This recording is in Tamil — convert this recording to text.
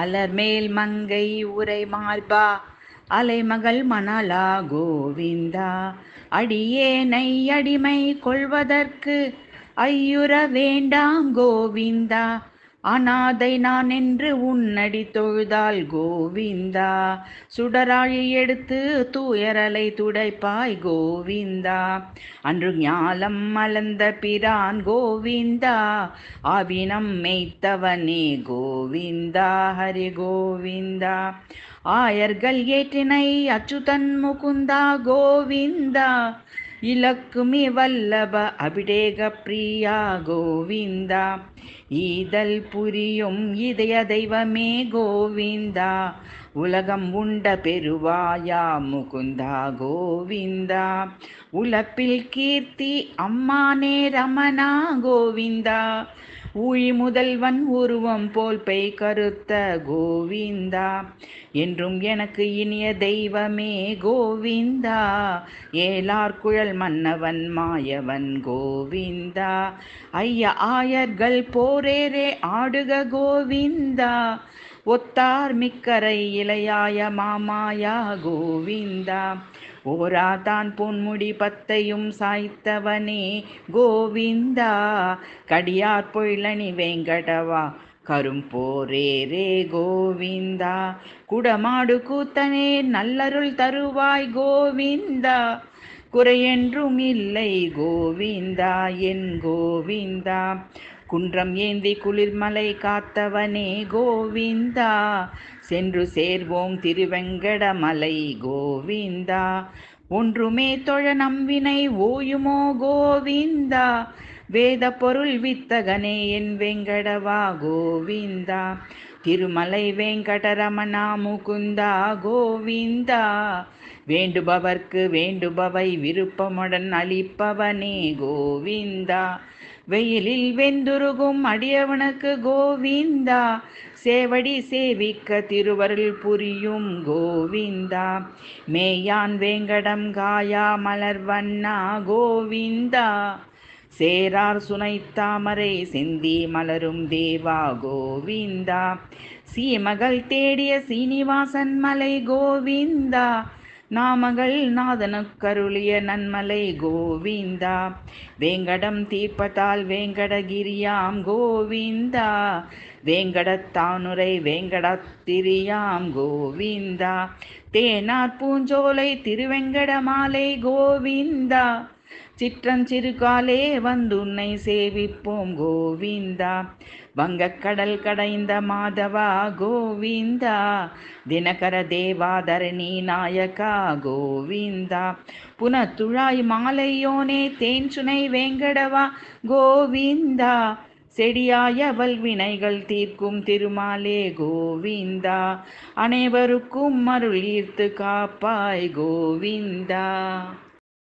அலர் மேல் மங்கை உரை மார்பா அலைமகள் மணலா கோவிந்தா அடியேனை அடிமை கொள்வதற்கு ஐயுற வேண்டாம் கோவிந்தா அநாதை நான் என்று உன்னடி தொழுதால் கோவிந்தா சுடராழி எடுத்து தூயரலை துடைப்பாய் கோவிந்தா அன்று ஞாலம் மலர்ந்த பிரான் கோவிந்தா அவினம் மெய்த்தவனே கோவிந்தா ஹரி கோவிந்தா ஆயர்கள் ஏற்றினை அச்சுதன் முகுந்தா கோவிந்தா இலக்குமி வல்லப அபிடேக பிரியா கோவிந்தா ஈதல் புரியும் இதய தெய்வமே கோவிந்தா உலகம் உண்ட பெருவாயா முகுந்தா கோவிந்தா உலப்பில் கீர்த்தி அம்மானே ரமணா கோவிந்தா ஊழி முதல்வன் உருவம் போல் பெய் கருத்த கோவிந்தா என்றும் எனக்கு இனிய தெய்வமே கோவிந்தா ஏலார் குழல் மன்னவன் மாயவன் கோவிந்தா ஐய ஆயர்கள் போல் கோரேரே ஆடுக கோவிந்தா ஒத்தார் மிக்கரை இளையாய மாமாயா கோவிந்தா ஓரா தான் பொன்முடி பத்தையும் சாய்த்தவனே கோவிந்தா கடியார் பொய்ளனி வெங்கடவா கரும்போரே ரே கோவிந்தா குடமாடு கூத்தனே நல்லருள் தருவாய் கோவிந்தா குறையென்றும் இல்லை கோவிந்தா என் கோவிந்தா குன்றம் ஏந்தி குளிர்மலை காத்தவனே கோவிந்தா சென்று சேர்வோம் திருவெங்கடமலை கோவிந்தா ஒன்றுமே தொழ நம்பினை ஓயுமோ கோவிந்தா வேத பொருள் வித்தகனே என் வெங்கடவா கோவிந்தா திருமலை வெங்கடரமணா முகுந்தா கோவிந்தா வேண்டுபவர்க்கு வேண்டுபவை விருப்பமுடன் அளிப்பவனே கோவிந்தா வெயிலில் வெந்துருகும் அடியவனுக்கு கோவிந்தா சேவடி சேவிக்க திருவருள் புரியும் கோவிந்தா மேயான் வேங்கடம் காயா மலர் வண்ணா கோவிந்தா சேரார் சுனைத்தாமரை தாமரை மலரும் தேவா கோவிந்தா சீமகள் தேடிய சீனிவாசன் மலை கோவிந்தா நாமகள் கருளிய நன்மலை கோவிந்தா வேங்கடம் தீர்ப்பதால் வேங்கடகிரியாம் கோவிந்தா வேங்கடத்தானுரை வேங்கடத்திரியாம் கோவிந்தா தேனார் பூஞ்சோலை திருவெங்கடமாலை கோவிந்தா சிற்றஞ்சிறுகாலே வந்துன்னை சேவிப்போம் கோவிந்தா வங்கக்கடல் கடைந்த மாதவா கோவிந்தா தினகர தேவாதரணி நாயகா கோவிந்தா புனத்துழாய் மாலையோனே தேன் சுனை வேங்கடவா கோவிந்தா செடியாயவள் வினைகள் தீர்க்கும் திருமாலே கோவிந்தா அனைவருக்கும் அருள் ஈர்த்து காப்பாய் கோவிந்தா